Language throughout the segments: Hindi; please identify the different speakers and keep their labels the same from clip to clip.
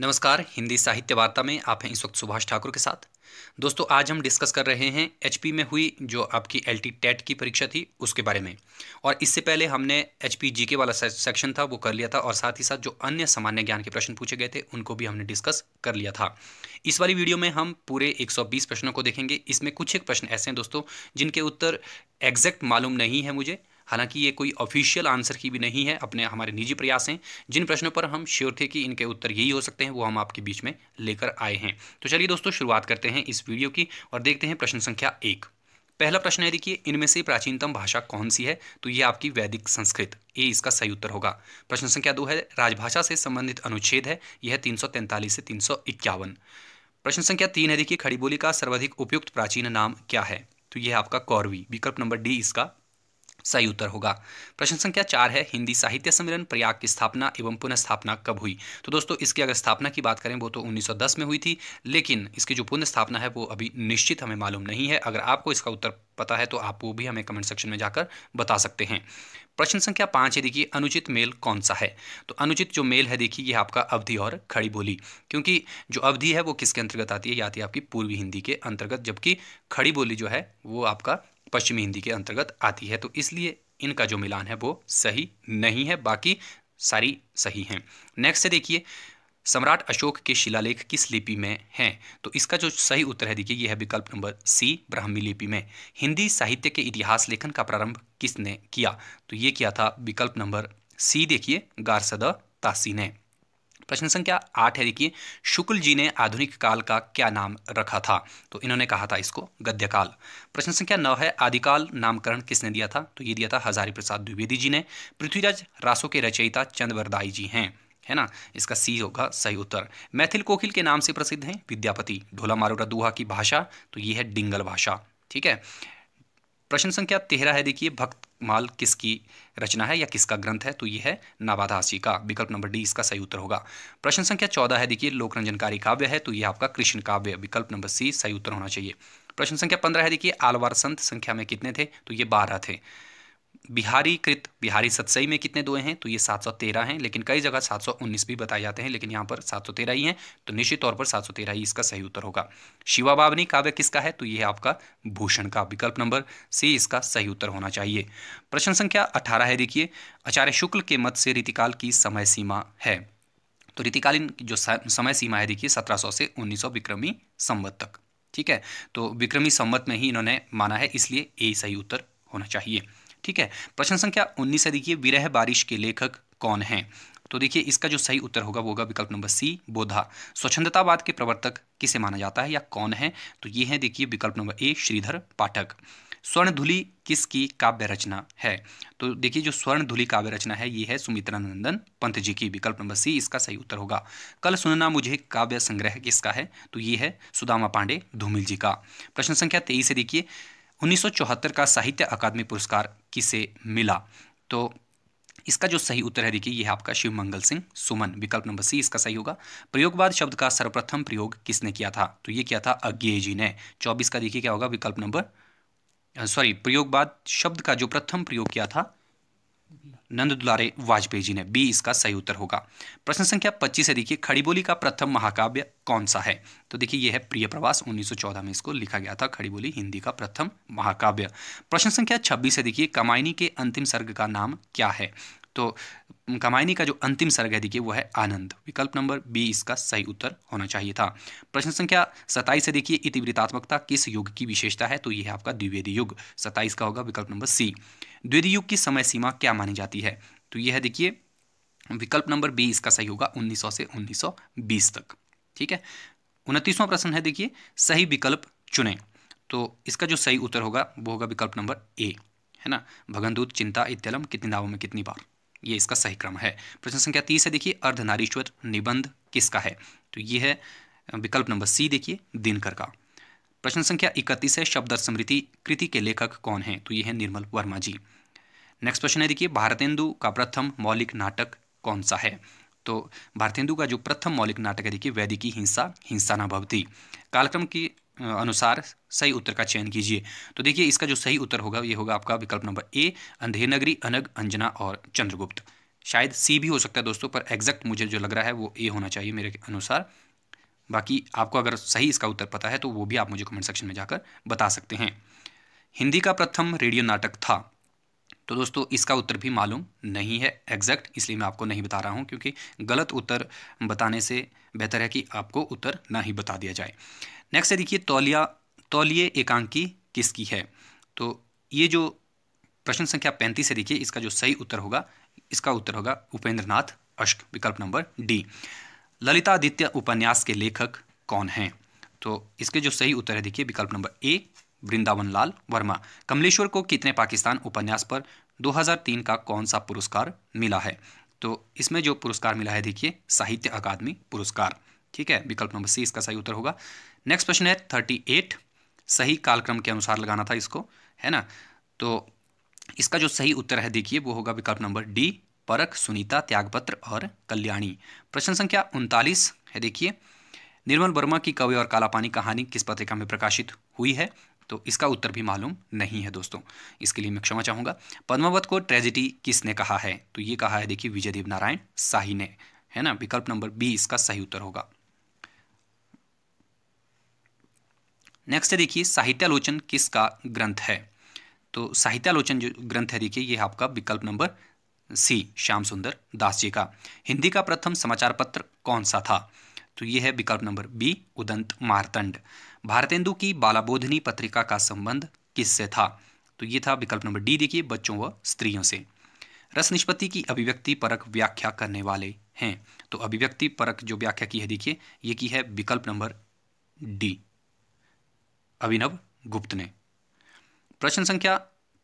Speaker 1: नमस्कार हिंदी साहित्य वार्ता में आप हैं इस वक्त सुभाष ठाकुर के साथ दोस्तों आज हम डिस्कस कर रहे हैं एच में हुई जो आपकी एल टी टेट की परीक्षा थी उसके बारे में और इससे पहले हमने एच पी जी के वाला सेक्शन था वो कर लिया था और साथ ही साथ जो अन्य सामान्य ज्ञान के प्रश्न पूछे गए थे उनको भी हमने डिस्कस कर लिया था इस वाली वीडियो में हम पूरे 120 प्रश्नों को देखेंगे इसमें कुछ एक प्रश्न ऐसे हैं दोस्तों जिनके उत्तर एग्जैक्ट मालूम नहीं है मुझे हालांकि ये कोई ऑफिशियल आंसर की भी नहीं है अपने हमारे निजी प्रयास हैं जिन प्रश्नों पर हम श्योर थे कि इनके उत्तर यही हो सकते हैं वो हम आपके बीच में लेकर आए हैं तो चलिए दोस्तों शुरुआत करते हैं इस वीडियो की और देखते हैं प्रश्न संख्या एक पहला प्रश्न है देखिए इनमें से प्राचीनतम भाषा कौन सी है तो ये आपकी वैदिक संस्कृत ए इसका सही उत्तर होगा प्रश्न संख्या दो है राजभाषा से संबंधित अनुच्छेद है यह सौ तीन से तीन प्रश्न संख्या तीन है देखिए खड़ी बोली का सर्वाधिक उपयुक्त प्राचीन नाम क्या है तो यह आपका कौरवी विकल्प नंबर डी इसका सही उत्तर होगा प्रश्न संख्या चार है हिंदी साहित्य सम्मेलन प्रयाग की स्थापना एवं पुनः कब हुई तो दोस्तों इसकी अगर स्थापना की बात करें वो तो 1910 में हुई थी लेकिन इसकी जो पुनः स्थापना है वो अभी निश्चित हमें मालूम नहीं है अगर आपको इसका उत्तर पता है तो आप वो भी हमें कमेंट सेक्शन में जाकर बता सकते हैं प्रश्न संख्या पाँच है देखिए अनुचित मेल कौन सा है तो अनुचित जो मेल है देखिए ये आपका अवधि और खड़ी बोली क्योंकि जो अवधि है वो किसके अंतर्गत आती है या आती है आपकी पूर्वी हिंदी के अंतर्गत जबकि खड़ी बोली जो है वो आपका पश्चिमी हिंदी के अंतर्गत आती है तो इसलिए इनका जो मिलान है वो सही नहीं है बाकी सारी सही हैं नेक्स्ट देखिए सम्राट अशोक के शिलालेख किस लिपि में हैं तो इसका जो सही उत्तर है देखिए यह है विकल्प नंबर सी ब्राह्मी लिपि में हिंदी साहित्य के इतिहास लेखन का प्रारंभ किसने किया तो ये किया था विकल्प नंबर सी देखिए गारसदा तासी ने प्रश्न संख्या आठ है देखिए शुक्ल जी ने आधुनिक काल का क्या नाम रखा था तो इन्होंने कहा था इसको गद्यकाल प्रश्न संख्या नौ है आदिकाल नामकरण किसने दिया था तो ये दिया था हजारी प्रसाद द्विवेदी जी ने पृथ्वीराज रासो के रचयिता चंद्रवरदाई जी हैं है ना इसका सी होगा सही उत्तर मैथिल कोकिल के नाम से प्रसिद्ध हैं विद्यापति ढोला मारूरा दुहा की भाषा तो ये है डिंगल भाषा ठीक है प्रश्न संख्या तेरह है देखिए भक्त माल किसकी रचना है या किसका ग्रंथ है तो यह है नाबादास जी का विकल्प नंबर डी इसका सही उत्तर होगा प्रश्न संख्या चौदह है देखिए लोकरंजनकारी काव्य है तो ये आपका कृष्ण काव्य विकल्प नंबर सी सही उत्तर होना चाहिए प्रश्न संख्या पंद्रह है देखिए आलवार संत संख्या में कितने थे तो ये बारह थे बिहारी कृत बिहारी सतसई में कितने दोए हैं तो ये 713 हैं लेकिन कई जगह 719 भी बताए जाते हैं लेकिन यहाँ पर 713 ही हैं तो निश्चित तौर पर 713 ही इसका सही उत्तर होगा शिवा बावनी काव्य किसका है तो ये है आपका भूषण का विकल्प नंबर सी इसका सही उत्तर होना चाहिए प्रश्न संख्या अठारह है देखिए आचार्य शुक्ल के मत से रीतिकाल की समय सीमा है तो रीतिकालीन जो समय सीमा है देखिए सौ से सौ विक्रमी संवत तक ठीक है तो विक्रमी संवत में ही इन्होंने माना है इसलिए ए सही उत्तर होना चाहिए ठीक है प्रश्न संख्या उन्नीस है देखिए विरह बारिश के लेखक कौन है तो देखिए इसका जो सही उत्तर होगा वो होगा विकल्प नंबर सी बोधा स्वच्छंदतावाद के प्रवर्तक किसे माना जाता है या कौन है तो ये है देखिए विकल्प नंबर ए श्रीधर पाठक स्वर्ण धुली किसकी काव्य रचना है तो देखिए जो स्वर्ण धुली काव्य रचना है ये है सुमित्रा नंदन पंत जी की विकल्प नंबर सी इसका सही उत्तर होगा कल सुनना मुझे काव्य संग्रह किसका है तो ये है सुदामा पांडे धूमिल जी का प्रश्न संख्या तेईस है देखिए 1974 का साहित्य अकादमी पुरस्कार किसे मिला तो इसका जो सही उत्तर है देखिए यह आपका शिव मंगल सिंह सुमन विकल्प नंबर सी इसका सही होगा प्रयोगवाद शब्द का सर्वप्रथम प्रयोग किसने किया था तो यह किया था अज्ञे जी ने चौबीस का देखिए क्या होगा विकल्प नंबर सॉरी प्रयोगवाद शब्द का जो प्रथम प्रयोग किया था नंद दुलारे वाजपेयी जी ने बी इसका सही उत्तर होगा प्रश्न संख्या 25 है देखिए खड़ी बोली का प्रथम महाकाव्य कौन सा है तो देखिए यह है प्रिय प्रवास 1914 में इसको लिखा गया था खड़ी बोली हिंदी का प्रथम महाकाव्य प्रश्न संख्या 26 है देखिए कमायनी के अंतिम सर्ग का नाम क्या है तो कामायनी का जो अंतिम सर्ग है देखिए वो है आनंद विकल्प नंबर बी इसका सही उत्तर होना चाहिए था प्रश्न संख्या सत्ताईस से देखिए इतिवृतात्मकता किस युग की विशेषता है तो यह है आपका द्विवेदी युग सत्ताईस का होगा विकल्प नंबर सी द्विवेदी युग की समय सीमा क्या मानी जाती है तो यह है देखिए विकल्प नंबर बी इसका सही होगा उन्नीस से उन्नीस तक ठीक है उनतीसवां प्रश्न है देखिए सही विकल्प चुने तो इसका जो सही उत्तर होगा वो होगा विकल्प नंबर ए है ना भगन दूत चिंता इत्यलम कितनी दावों में कितनी बार ये इसका सही क्रम है प्रश्न संख्या तीस है देखिए अर्धनारीश्वर निबंध किसका है तो ये है विकल्प नंबर सी देखिए दिनकर का प्रश्न संख्या इकतीस है शब्द स्मृति कृति के लेखक कौन है तो ये है निर्मल वर्मा जी नेक्स्ट प्रश्न है देखिए भारतेंदु का प्रथम मौलिक नाटक कौन सा है तो भारतेंदु का जो प्रथम मौलिक नाटक है देखिए वैदिकी हिंसा हिंसा ना भवती कालक्रम की अनुसार सही उत्तर का चयन कीजिए तो देखिए इसका जो सही उत्तर होगा ये होगा आपका विकल्प नंबर ए नगरी अनग अंजना और चंद्रगुप्त शायद सी भी हो सकता है दोस्तों पर एग्जैक्ट मुझे जो लग रहा है वो ए होना चाहिए मेरे अनुसार बाकी आपको अगर सही इसका उत्तर पता है तो वो भी आप मुझे कमेंट सेक्शन में जाकर बता सकते हैं हिंदी का प्रथम रेडियो नाटक था तो दोस्तों इसका उत्तर भी मालूम नहीं है एग्जैक्ट इसलिए मैं आपको नहीं बता रहा हूँ क्योंकि गलत उत्तर बताने से बेहतर है कि आपको उत्तर ना ही बता दिया जाए नेक्स्ट है देखिए तौलिया तौलिए एकांकी किसकी है तो ये जो प्रश्न संख्या पैंतीस है देखिए इसका जो सही उत्तर होगा इसका उत्तर होगा उपेंद्र नाथ अश्क विकल्प नंबर डी ललितादित्य उपन्यास के लेखक कौन हैं तो इसके जो सही उत्तर है देखिए विकल्प नंबर ए वृंदावन लाल वर्मा कमलेश्वर को कितने पाकिस्तान उपन्यास पर 2003 का कौन सा पुरस्कार मिला है तो इसमें जो पुरस्कार मिला है देखिए साहित्य अकादमी पुरस्कार ठीक है विकल्प नंबर सी इसका सही उत्तर होगा नेक्स्ट प्रश्न है थर्टी सही कालक्रम के अनुसार लगाना था इसको है ना तो इसका जो सही उत्तर है देखिए वो होगा विकल्प नंबर डी परख सुनीता त्यागपत्र और कल्याणी प्रश्न संख्या उनतालीस है देखिए निर्मल वर्मा की कवि और कालापानी कहानी किस पत्रिका में प्रकाशित हुई है तो इसका उत्तर भी मालूम नहीं है दोस्तों इसके लिए मैं क्षमा चाहूँगा पद्मावत को ट्रेजिडी किसने कहा है तो ये कहा है देखिए विजय देव नारायण शाही ने है ना विकल्प नंबर बी इसका सही उत्तर होगा नेक्स्ट है देखिए साहित्यालोचन किसका ग्रंथ है तो साहित्यालोचन जो ग्रंथ है देखिए ये आपका विकल्प नंबर सी श्याम सुंदर दास जी का हिंदी का प्रथम समाचार पत्र कौन सा था तो ये है विकल्प नंबर बी उदंत मारतंड भारतेंदु की बालाबोधनी पत्रिका का संबंध किससे था तो ये था विकल्प नंबर डी देखिए बच्चों व स्त्रियों से रस निष्पत्ति की अभिव्यक्ति परक व्याख्या करने वाले हैं तो अभिव्यक्ति परक जो व्याख्या की है देखिए ये की है विकल्प नंबर डी अभिनव गुप्त ने प्रश्न संख्या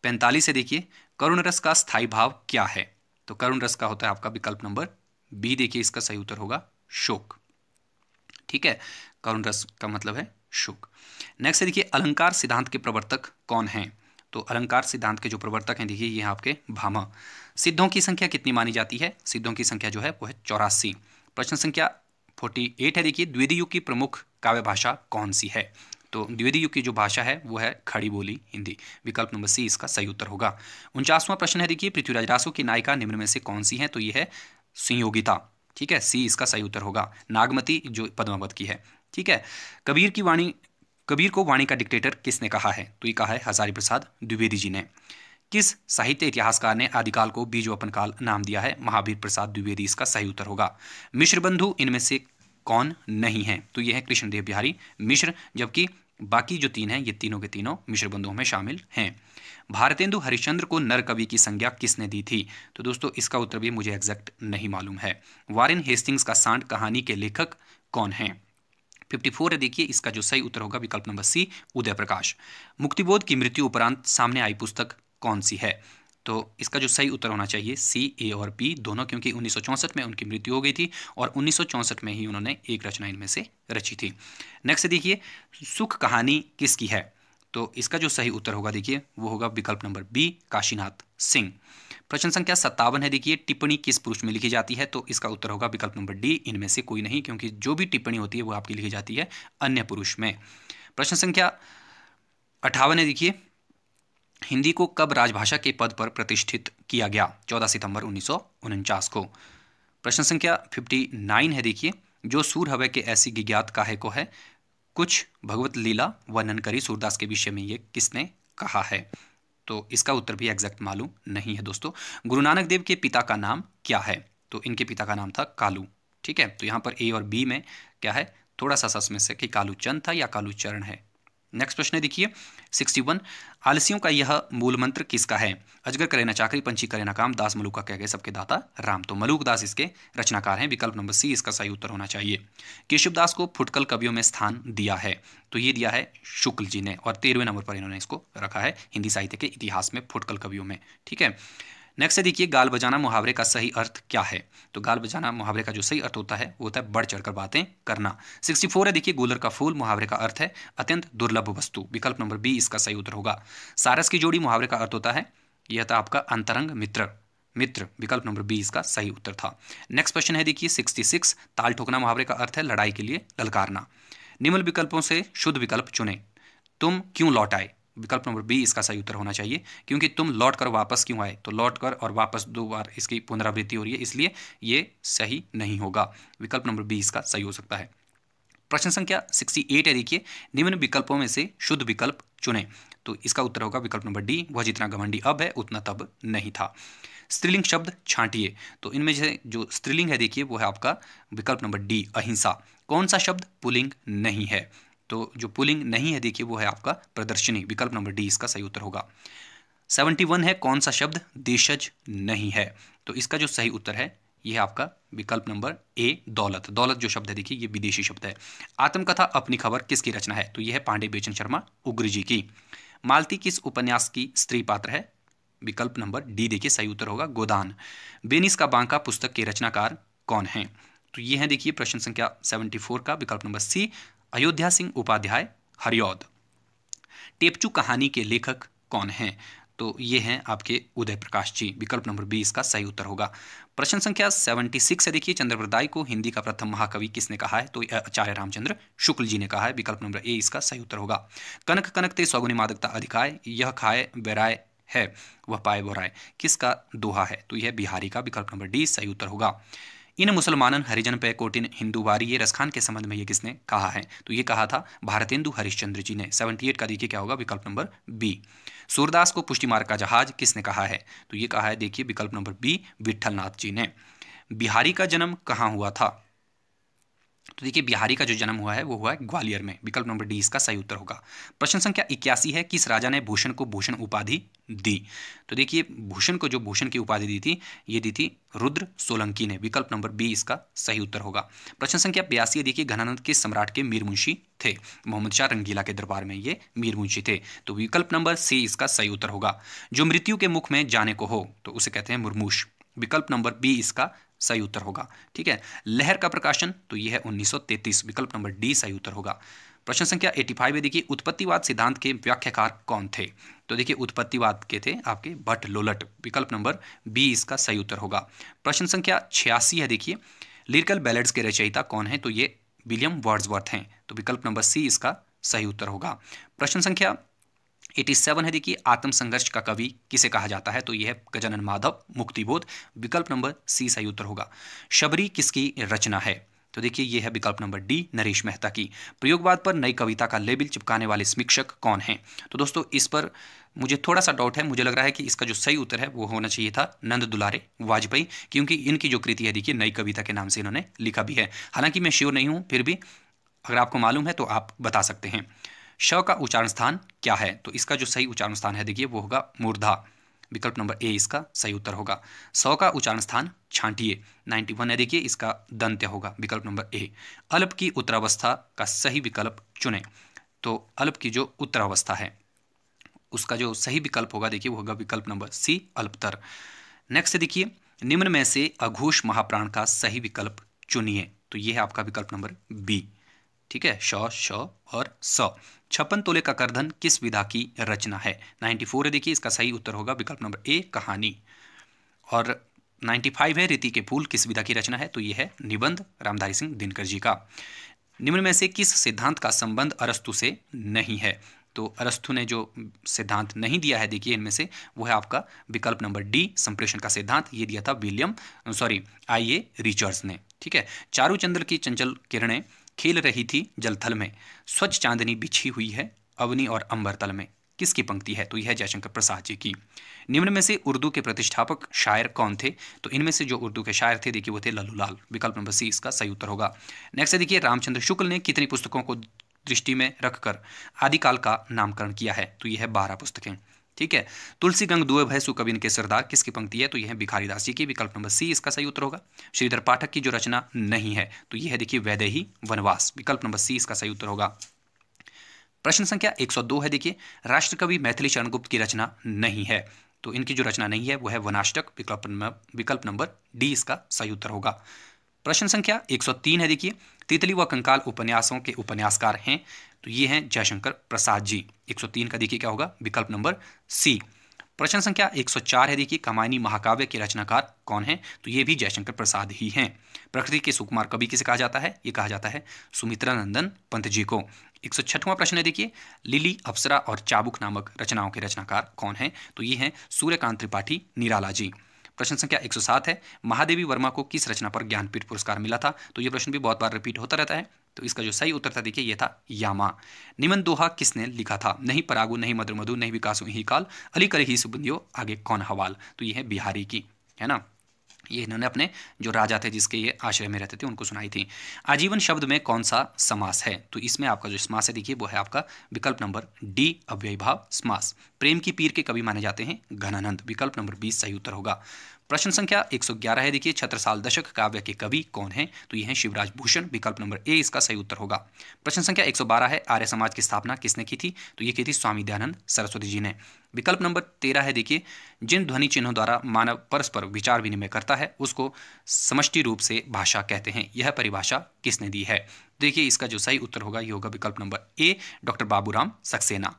Speaker 1: पैंतालीस से देखिए करुण रस का स्थायी भाव क्या है तो करुण रस का होता है आपका विकल्प नंबर बी देखिए इसका सही उत्तर होगा शोक ठीक है करुण रस का मतलब है शुक नेक्स्ट है देखिए अलंकार सिद्धांत के प्रवर्तक कौन हैं तो अलंकार सिद्धांत के जो प्रवर्तक हैं देखिए ये आपके भामा सिद्धों की संख्या कितनी मानी जाती है सिद्धों की संख्या जो है वो है चौरासी प्रश्न संख्या फोर्टी एट है देखिए द्वितीय युग की प्रमुख काव्य भाषा कौन सी है तो द्वितीय युग की जो भाषा है वो है खड़ी बोली हिंदी विकल्प नंबर सी इसका सही उत्तर होगा उनचासवां प्रश्न है देखिए पृथ्वीराज रासो की नायिका निम्न में से कौन सी है तो ये है संयोगिता ठीक है सी इसका सही उत्तर होगा नागमती जो पद्मावत की है ठीक है कबीर की वाणी कबीर को वाणी का डिक्टेटर किसने कहा है तो ये कहा है हजारी प्रसाद द्विवेदी जी ने किस साहित्य इतिहासकार ने आदिकाल को बीजोपन काल नाम दिया है महावीर प्रसाद द्विवेदी इसका सही उत्तर होगा मिश्र बंधु इनमें से कौन नहीं है तो ये है कृष्णदेव बिहारी मिश्र जबकि बाकी जो तीन हैं ये तीनों के तीनों मिश्र बंधुओं में शामिल हैं भारतेंदु हरिश्चंद्र को नर कवि की संज्ञा किसने दी थी तो दोस्तों इसका उत्तर भी मुझे एग्जैक्ट नहीं मालूम है वारिन हेस्टिंग्स का सांड कहानी के लेखक कौन हैं 54 है देखिए इसका जो सही उत्तर होगा विकल्प नंबर सी उदय प्रकाश मुक्तिबोध की मृत्यु उपरांत सामने आई पुस्तक कौन सी है तो इसका जो सही उत्तर होना चाहिए सी ए और पी दोनों क्योंकि उन्नीस में उनकी मृत्यु हो गई थी और उन्नीस में ही उन्होंने एक रचना इनमें से रची थी नेक्स्ट देखिए सुख कहानी किसकी है तो इसका जो सही उत्तर होगा देखिए वो होगा विकल्प नंबर बी काशीनाथ सिंह प्रश्न संख्या सत्तावन है देखिए टिप्पणी किस पुरुष में लिखी जाती है तो इसका उत्तर होगा विकल्प नंबर डी इनमें से कोई नहीं क्योंकि जो भी टिप्पणी होती है वो आपकी लिखी जाती है अन्य पुरुष में प्रश्न संख्या अठावन है देखिए हिंदी को कब राजभाषा के पद पर प्रतिष्ठित किया गया चौदह सितंबर उन्नीस को प्रश्न संख्या फिफ्टी नाइन है देखिए जो सूर हवे के ऐसी विज्ञात काहे को है कुछ भगवत लीला वर्णन करी सूरदास के विषय में ये किसने कहा है तो इसका उत्तर भी एग्जैक्ट मालूम नहीं है दोस्तों गुरु नानक देव के पिता का नाम क्या है तो इनके पिता का नाम था कालू ठीक है तो यहाँ पर ए और बी में क्या है थोड़ा सा सस्मिस है कि कालू चंद था या कालू चरण है नेक्स्ट प्रश्न देखिए 61 आलसियों का यह मूल मंत्र किसका है अजगर करे ना चाकरी पंछी करे ना काम दास मलुक का कह गए सबके दाता राम तो मलूक दास इसके रचनाकार हैं विकल्प नंबर सी इसका सही उत्तर होना चाहिए केशव दास को फुटकल कवियों में स्थान दिया है तो ये दिया है शुक्ल जी ने और तेरहवें नंबर पर इन्होंने इसको रखा है हिंदी साहित्य के इतिहास में फुटकल कवियों में ठीक है नेक्स्ट है देखिए गाल बजाना मुहावरे का सही अर्थ क्या है तो गाल बजाना मुहावरे का जो सही अर्थ होता है वो होता है बढ़ चढ़कर बातें करना 64 है देखिए गोलर का फूल मुहावरे का अर्थ है अत्यंत दुर्लभ वस्तु विकल्प नंबर बी इसका सही उत्तर होगा सारस की जोड़ी मुहावरे का अर्थ होता है यह था आपका अंतरंग मित्र मित्र विकल्प नंबर बी इसका सही उत्तर था नेक्स्ट क्वेश्चन है देखिए सिक्स ताल ठोकना मुहावरे का अर्थ है लड़ाई के लिए ललकारना निम्न विकल्पों से शुद्ध विकल्प चुने तुम क्यों लौट आए विकल्प नंबर बी इसका सही उत्तर होना चाहिए क्योंकि तुम लौट कर वापस क्यों आए तो लौट कर और वापस दो बार इसकी पुनरावृत्ति हो रही है इसलिए ये सही नहीं होगा विकल्प नंबर बी इसका सही हो सकता है प्रश्न संख्या 68 है देखिए निम्न विकल्पों में से शुद्ध विकल्प चुने तो इसका उत्तर होगा विकल्प नंबर डी वह जितना घमंडी अब है उतना तब नहीं था स्त्रीलिंग शब्द छांटिए तो इनमें से जो स्त्रीलिंग है देखिए वो है आपका विकल्प नंबर डी अहिंसा कौन सा शब्द पुलिंग नहीं है तो जो पुलिंग नहीं है देखिए वो है आपका प्रदर्शनी विकल्प नंबर डी इसका सही उत्तर होगा सेवेंटी वन है कौन सा शब्द देशज नहीं है तो इसका जो सही उत्तर है यह है आपका विकल्प नंबर ए दौलत दौलत जो शब्द है देखिए ये विदेशी शब्द है आत्मकथा अपनी खबर किसकी रचना है तो यह है पांडे बेचन शर्मा उग्र जी की मालती किस उपन्यास की स्त्री पात्र है विकल्प नंबर डी देखिए सही उत्तर होगा गोदान बेनिस का बांका पुस्तक के रचनाकार कौन है तो ये है देखिए प्रश्न संख्या 74 का विकल्प नंबर सी अयोध्या सिंह उपाध्याय हरियोद टेपचू कहानी के लेखक कौन हैं तो ये हैं आपके उदय प्रकाश जी विकल्प नंबर बी इसका सही उत्तर होगा प्रश्न संख्या 76 है देखिए चंद्रप्रदाय को हिंदी का प्रथम महाकवि किसने कहा है तो आचार्य रामचंद्र शुक्ल जी ने कहा है विकल्प नंबर ए इसका सही उत्तर होगा कनक कनक ते सौगुनी मादकता अधिकाय यह खाए वेराय है वह पाए बोराय किसका दोहा है तो यह बिहारी का विकल्प नंबर डी सही उत्तर होगा इन मुसलमानन हरिजन पे कोटिन हिंदू वारी ये रसखान के संबंध में ये किसने कहा है तो ये कहा था भारतेंदु हरिश्चंद्र जी ने सेवेंटी एट का देखिए क्या होगा विकल्प नंबर बी सूरदास को पुष्टिमार्ग का जहाज किसने कहा है तो ये कहा है देखिए विकल्प नंबर बी विट्ठलनाथ जी ने बिहारी का जन्म कहाँ हुआ था तो देखिए बिहारी का जो जन्म हुआ है वो हुआ है ग्वालियर में विकल्प नंबर डी इसका सही उत्तर होगा प्रश्न संख्या इक्यासी है किस राजा ने भूषण को भूषण उपाधि दी तो देखिए भूषण को जो भूषण की उपाधि दी थी ये दी थी रुद्र सोलंकी ने विकल्प नंबर बी इसका सही उत्तर होगा प्रश्न संख्या बयासी है देखिए घनानंद के सम्राट के मीर मुंशी थे मोहम्मद शाह रंगीला के दरबार में ये मीर मुंशी थे तो विकल्प नंबर सी इसका सही उत्तर होगा जो मृत्यु के मुख में जाने को हो तो उसे कहते हैं मुरमूश विकल्प नंबर बी इसका सही उत्तर होगा ठीक है लहर का प्रकाशन तो यह है 1933 विकल्प नंबर डी सही उत्तर होगा प्रश्न संख्या 85 है देखिए उत्पत्तिवाद सिद्धांत के व्याख्याकार कौन थे तो देखिए उत्पत्तिवाद के थे आपके भट्ट लोलट विकल्प नंबर बी इसका सही उत्तर होगा प्रश्न संख्या छियासी है देखिए लिरिकल बैलेट्स के रचयिता कौन है तो ये विलियम वर्ड्सवर्थ हैं तो विकल्प नंबर सी इसका सही उत्तर होगा प्रश्न संख्या एटी सेवन है देखिए आत्म संघर्ष का कवि किसे कहा जाता है तो यह है गजानन माधव मुक्तिबोध विकल्प नंबर सी सही उत्तर होगा शबरी किसकी रचना है तो देखिए यह है विकल्प नंबर डी नरेश मेहता की प्रयोगवाद पर नई कविता का लेबल चिपकाने वाले समीक्षक कौन हैं तो दोस्तों इस पर मुझे थोड़ा सा डाउट है मुझे लग रहा है कि इसका जो सही उत्तर है वो होना चाहिए था नंद दुलारे वाजपेयी क्योंकि इनकी जो कृति है देखिए नई कविता के नाम से इन्होंने लिखा भी है हालांकि मैं श्योर नहीं हूँ फिर भी अगर आपको मालूम है तो आप बता सकते हैं श का उच्चारण स्थान क्या है तो इसका जो सही उच्चारण स्थान है देखिए वो होगा मूर्धा विकल्प नंबर ए इसका सही उत्तर होगा सौ का उच्चारण स्थान छांटिए 91 है देखिए इसका दंत्य होगा विकल्प नंबर ए अल्प की उत्तरावस्था का सही विकल्प चुने तो अल्प की जो उत्तरावस्था है उसका जो सही विकल्प होगा देखिए वो होगा विकल्प नंबर सी अल्पतर नेक्स्ट देखिए निम्न में से अघोष महाप्राण का सही विकल्प चुनिए तो ये है आपका विकल्प नंबर बी ठीक है शौ शौ और सौ छप्पन तोले का करधन किस विधा की रचना है 94 है देखिए इसका सही उत्तर होगा विकल्प नंबर ए कहानी और 95 है रीति के फूल किस विधा की रचना है तो यह है निबंध रामधारी सिंह दिनकर जी का निम्न में से किस सिद्धांत का संबंध अरस्तु से नहीं है तो अरस्तु ने जो सिद्धांत नहीं दिया है देखिए इनमें से वो है आपका विकल्प नंबर डी संप्रेषण का सिद्धांत ये दिया था William sorry I A Richards ने ठीक है चारू चंद्र की चंचल किरणें खेल रही थी जलथल में स्वच्छ चांदनी बिछी हुई है अवनी और अंबरतल में किसकी पंक्ति है तो यह जयशंकर प्रसाद जी की निम्न में से उर्दू के प्रतिष्ठापक शायर कौन थे तो इनमें से जो उर्दू के शायर थे देखिए वो थे लल्लू लाल विकल्प नंबर सी इसका सही उत्तर होगा नेक्स्ट देखिए रामचंद्र शुक्ल ने कितनी पुस्तकों को दृष्टि में रखकर आदिकाल का नामकरण किया है तो यह है बारह पुस्तकें ठीक है तुलसी गंग दुए भय सुकबिन इनके सरदार किसकी पंक्ति है तो यह है भिखारी दास जी की विकल्प नंबर सी इसका सही उत्तर होगा श्रीधर पाठक की जो रचना नहीं है तो यह है देखिए वैदेही वनवास विकल्प नंबर सी इसका सही उत्तर होगा प्रश्न संख्या 102 है देखिए राष्ट्रकवि मैथिली शरण गुप्त की रचना नहीं है तो इनकी जो रचना नहीं है वह है वनाष्टक विकल्प विकल्प नंबर डी इसका सही उत्तर होगा प्रश्न संख्या 103 है देखिए तितली व कंकाल उपन्यासों के उपन्यासकार हैं तो ये हैं जयशंकर प्रसाद जी 103 का देखिए क्या होगा विकल्प नंबर सी प्रश्न संख्या 104 है देखिए कमायनी महाकाव्य के रचनाकार कौन है तो ये भी जयशंकर प्रसाद ही हैं प्रकृति के सुकुमार कवि किसे कहा जाता है ये कहा जाता है सुमित्रा नंदन पंत जी को एक सौ प्रश्न है देखिए लिली अप्सरा और चाबुक नामक रचनाओं के रचनाकार कौन है तो ये हैं सूर्यकांत त्रिपाठी निराला जी प्रश्न संख्या 107 है महादेवी वर्मा को किस रचना पर ज्ञानपीठ पुरस्कार मिला था तो ये प्रश्न भी बहुत बार रिपीट होता रहता है तो इसका जो सही उत्तर था देखिए ये था यामा निमन दोहा किसने लिखा था नहीं परागु नहीं मधुर मधु नहीं विकास ही काल अली कर ही सुबंदियों आगे कौन हवाल तो ये है बिहारी की है ना ये इन्होंने अपने जो राजा थे जिसके ये आश्रय में रहते थे उनको सुनाई थी आजीवन शब्द में कौन सा समास है तो इसमें आपका जो समास है देखिए वो है आपका विकल्प नंबर डी अव्ययभाव समास प्रेम की पीर के कवि माने जाते हैं घनानंद विकल्प नंबर बीस सही उत्तर होगा प्रश्न संख्या 111 है देखिए छत्रसाल दशक काव्य के कवि कौन है तो ये हैं शिवराज भूषण विकल्प नंबर ए इसका सही उत्तर होगा प्रश्न संख्या 112 है आर्य समाज की स्थापना किसने की थी तो ये की थी स्वामी दयानंद सरस्वती जी ने विकल्प नंबर तेरह है देखिए जिन ध्वनि चिन्हों द्वारा मानव परस्पर विचार विनिमय करता है उसको समष्टि रूप से भाषा कहते हैं यह परिभाषा किसने दी है तो देखिए इसका जो सही उत्तर होगा ये होगा विकल्प number A doctor Baburam Saxena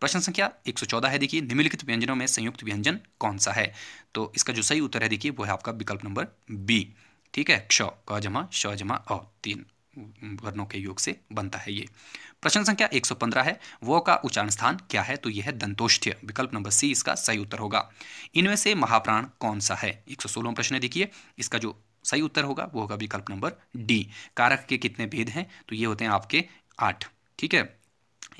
Speaker 1: प्रश्न संख्या 114 है देखिए निम्नलिखित व्यंजनों में संयुक्त व्यंजन कौन सा है तो इसका जो सही उत्तर है देखिए वो है आपका विकल्प नंबर बी ठीक है क्ष क जमा श जमा अ तीन वर्णों के योग से बनता है ये प्रश्न संख्या 115 है वो का उच्चारण स्थान क्या है तो यह है दंतोष्ठ्य विकल्प नंबर सी इसका सही उत्तर होगा इनमें से महाप्राण कौन सा है सोलह प्रश्न देखिए इसका जो सही उत्तर होगा वो होगा विकल्प नंबर डी कारक के कितने भेद हैं तो ये होते हैं आपके आठ ठीक है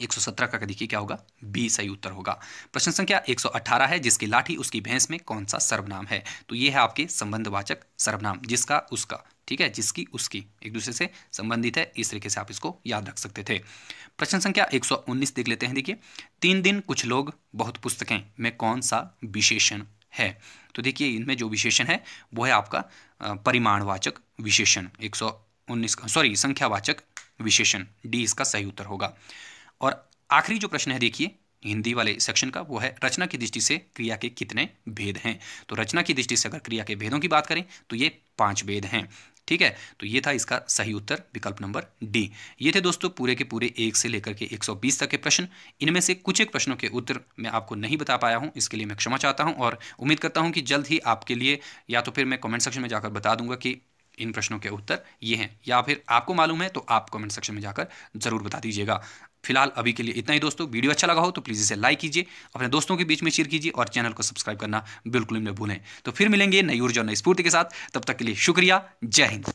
Speaker 1: 117 का देखिए क्या होगा बी सही उत्तर होगा प्रश्न संख्या 118 है जिसकी लाठी उसकी भैंस में कौन सा सर्वनाम है तो ये है आपके संबंधवाचक सर्वनाम जिसका उसका ठीक है जिसकी उसकी एक दूसरे से संबंधित है इस तरीके से आप इसको याद रख सकते थे प्रश्न संख्या 119 देख लेते हैं देखिए तीन दिन कुछ लोग बहुत पुस्तकें में कौन सा विशेषण है तो देखिए इनमें जो विशेषण है वो है आपका परिमाणवाचक विशेषण 119 का सॉरी संख्यावाचक विशेषण डी इसका सही उत्तर होगा और आखिरी जो प्रश्न है देखिए हिंदी वाले सेक्शन का वो है रचना की दृष्टि से क्रिया के कितने भेद हैं तो रचना की दृष्टि से अगर क्रिया के भेदों की बात करें तो ये पांच भेद हैं ठीक है तो ये था इसका सही उत्तर विकल्प नंबर डी ये थे दोस्तों पूरे के पूरे एक से लेकर के 120 तक के प्रश्न इनमें से कुछ एक प्रश्नों के उत्तर मैं आपको नहीं बता पाया हूँ इसके लिए मैं क्षमा चाहता हूँ और उम्मीद करता हूँ कि जल्द ही आपके लिए या तो फिर मैं कमेंट सेक्शन में जाकर बता दूंगा कि इन प्रश्नों के उत्तर ये हैं या फिर आपको मालूम है तो आप कमेंट सेक्शन में जाकर ज़रूर बता दीजिएगा फिलहाल अभी के लिए इतना ही दोस्तों वीडियो अच्छा लगा हो तो प्लीज़ इसे लाइक कीजिए अपने दोस्तों के बीच में शेयर कीजिए और चैनल को सब्सक्राइब करना बिल्कुल भी न भूलें तो फिर मिलेंगे नई ऊर्जा नई स्फूर्ति के साथ तब तक के लिए शुक्रिया जय हिंद